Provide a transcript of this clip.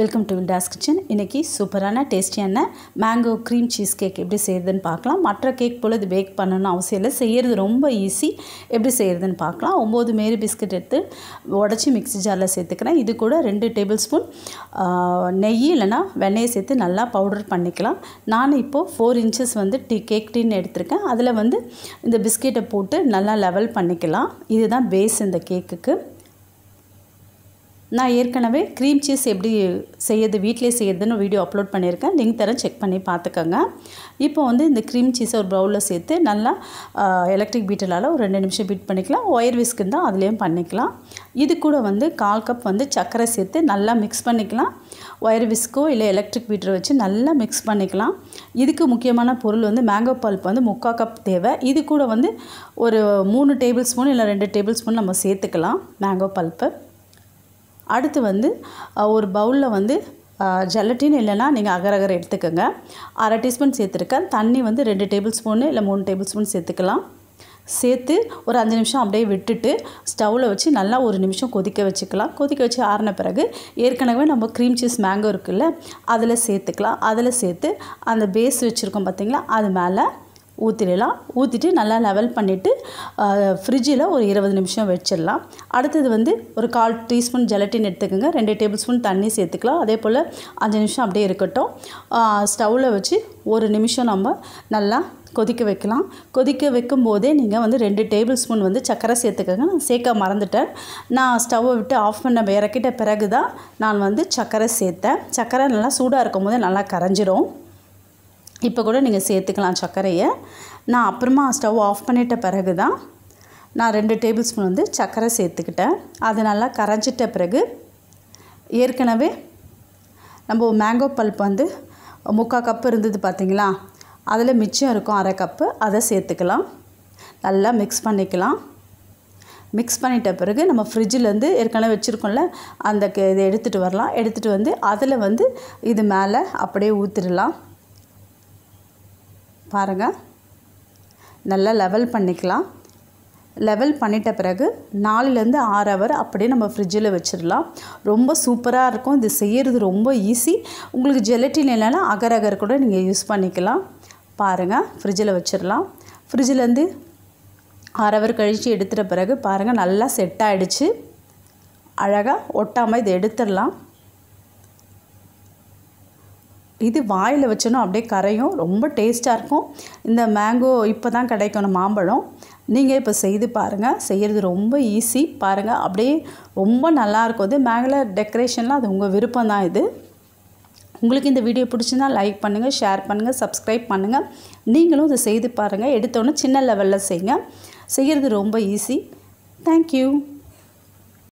welcome to விண்டாஸ் kitchen இன்றைக்கி சூப்பரான டேஸ்டியான மேங்கோ க்ரீம் சீஸ் கேக் எப்படி செய்கிறதுன்னு பார்க்கலாம் மற்ற கேக் போல் இது பேக் பண்ணணும்னு அவசியம் இல்லை செய்கிறது ரொம்ப ஈஸி எப்படி செய்கிறதுன்னு பார்க்கலாம் ஒம்பது மேரி பிஸ்கட் எடுத்து உடச்சி மிக்ஸி ஜாரில் சேர்த்துக்கிறேன் இது கூட ரெண்டு டேபிள் ஸ்பூன் நெய் இல்லைனா வெண்ணெயை சேர்த்து நல்லா பவுடர் பண்ணிக்கலாம் நான் இப்போது ஃபோர் இன்ச்சஸ் வந்து டீ கேக் டீன்னு எடுத்திருக்கேன் அதில் வந்து இந்த பிஸ்கெட்டை போட்டு நல்லா லெவல் பண்ணிக்கலாம் இதுதான் பேஸ் இந்த கேக்குக்கு நான் ஏற்கனவே க்ரீம் சீஸ் எப்படி செய்யறது வீட்டிலே செய்யறதுன்னு வீடியோ அப்லோட் பண்ணியிருக்கேன் லிங்க் தரேன் செக் பண்ணி பார்த்துக்கோங்க இப்போ வந்து இந்த க்ரீம் சீஸை ஒரு பவுலில் சேர்த்து நல்லா எலக்ட்ரிக் பீட்டலால் ஒரு ரெண்டு நிமிஷம் பீட் பண்ணிக்கலாம் ஒயர் விஸ்க்கு தான் அதுலேயும் பண்ணிக்கலாம் இது கூட வந்து கால் கப் வந்து சர்க்கரை சேர்த்து நல்லா மிக்ஸ் பண்ணிக்கலாம் ஒயர் விஸ்க்கோ இல்லை எலக்ட்ரிக் பீட்டரை வச்சு நல்லா மிக்ஸ் பண்ணிக்கலாம் இதுக்கு முக்கியமான பொருள் வந்து மேங்கோ பல்ப் வந்து முக்கால் கப் தேவை இது கூட வந்து ஒரு மூணு டேபிள் ஸ்பூன் இல்லை ரெண்டு டேபிள் ஸ்பூன் நம்ம சேர்த்துக்கலாம் மேங்கோ பல்ப்பு அடுத்து வந்து ஒரு பவுலில் வந்து ஜெலட்டின் இல்லைன்னா நீங்கள் அகரகரை எடுத்துக்கோங்க அரை டீஸ்பூன் சேர்த்துருக்கேன் தண்ணி வந்து ரெண்டு டேபிள் ஸ்பூனு இல்லை மூணு டேபிள் ஸ்பூன் சேர்த்துக்கலாம் சேர்த்து ஒரு அஞ்சு நிமிஷம் அப்படியே விட்டுட்டு ஸ்டவ்வில் வச்சு நல்லா ஒரு நிமிஷம் கொதிக்க வச்சுக்கலாம் கொதிக்க வச்சு ஆறின பிறகு ஏற்கனவே நம்ம க்ரீம் சீஸ் மேங்கோ இருக்குல்ல அதில் சேர்த்துக்கலாம் அதில் சேர்த்து அந்த பேஸ் வச்சுருக்கோம் பார்த்திங்களா அது மேலே ஊற்றிடலாம் ஊற்றிட்டு நல்லா லெவல் பண்ணிவிட்டு ஃப்ரிட்ஜில் ஒரு இருபது நிமிஷம் வச்சிடலாம் அடுத்தது வந்து ஒரு கால் டீஸ்பூன் ஜெலட்டின் எடுத்துக்கோங்க ரெண்டு டேபிள் ஸ்பூன் தண்ணி சேர்த்துக்கலாம் அதே போல் அஞ்சு நிமிஷம் அப்படியே இருக்கட்டும் ஸ்டவ்வில் வச்சு ஒரு நிமிஷம் நம்ம நல்லா கொதிக்க வைக்கலாம் கொதிக்க வைக்கும் போதே நீங்கள் வந்து ரெண்டு டேபிள் ஸ்பூன் வந்து சர்க்கரை சேர்த்துக்கோங்க நான் சேர்க்க மறந்துட்டேன் நான் ஸ்டவ்வை விட்டு ஆஃப் பண்ண இறக்கிட்ட பிறகு தான் நான் வந்து சர்க்கரை சேர்த்தேன் சர்க்கரை நல்லா சூடாக இருக்கும் போதே நல்லா கரைஞ்சிரும் இப்போ கூட நீங்கள் சேர்த்துக்கலாம் சர்க்கரையை நான் அப்புறமா ஸ்டவ் ஆஃப் பண்ணிட்ட பிறகு தான் நான் ரெண்டு டேபிள் ஸ்பூன் வந்து சர்க்கரை சேர்த்துக்கிட்டேன் அது நல்லா கரைஞ்சிட்ட பிறகு ஏற்கனவே நம்ம மேங்கோ பல்ப் வந்து முக்கால் கப்பு இருந்தது பார்த்திங்களா அதில் மிச்சம் இருக்கும் அரை கப்பு அதை சேர்த்துக்கலாம் நல்லா மிக்ஸ் பண்ணிக்கலாம் மிக்ஸ் பண்ணிட்ட பிறகு நம்ம ஃப்ரிட்ஜிலேருந்து ஏற்கனவே வச்சுருக்கோம்ல அந்த இதை எடுத்துகிட்டு வரலாம் எடுத்துகிட்டு வந்து அதில் வந்து இது மேலே அப்படியே ஊற்றிடலாம் பாருங்கள் நல்லா லெவல் பண்ணிக்கலாம் லெவல் பண்ணிட்ட பிறகு நாலுலேருந்து ஆறு ஹவர் அப்படியே நம்ம ஃப்ரிட்ஜில் வச்சிடலாம் ரொம்ப சூப்பராக இருக்கும் இது செய்கிறது ரொம்ப ஈஸி உங்களுக்கு ஜெலட்டின் இல்லைன்னா அகர் அகர் கூட நீங்கள் யூஸ் பண்ணிக்கலாம் பாருங்கள் ஃப்ரிட்ஜில் வச்சிடலாம் ஃப்ரிட்ஜிலேருந்து ஆறு ஹவர் கழித்து எடுத்துகிட்ட பிறகு பாருங்கள் நல்லா செட் ஆகிடுச்சு அழகாக ஒட்டாமல் இதை எடுத்துடலாம் இது வாயில் வச்சோன்னா அப்படியே கரையும் ரொம்ப டேஸ்ட்டாக இருக்கும் இந்த மேங்கோ இப்போ தான் கிடைக்கணும் மாம்பழம் நீங்கள் இப்போ செய்து பாருங்கள் செய்கிறது ரொம்ப ஈஸி பாருங்கள் அப்படியே ரொம்ப நல்லாயிருக்கும் இது மேங்கில் டெக்கரேஷன்லாம் அது உங்கள் விருப்பம் தான் இது உங்களுக்கு இந்த வீடியோ பிடிச்சிருந்தா லைக் பண்ணுங்கள் ஷேர் பண்ணுங்கள் சப்ஸ்கிரைப் பண்ணுங்கள் நீங்களும் இதை செய்து பாருங்கள் எடுத்தோன்னே சின்ன லெவலில் செய்யுங்க செய்கிறது ரொம்ப ஈஸி தேங்க்யூ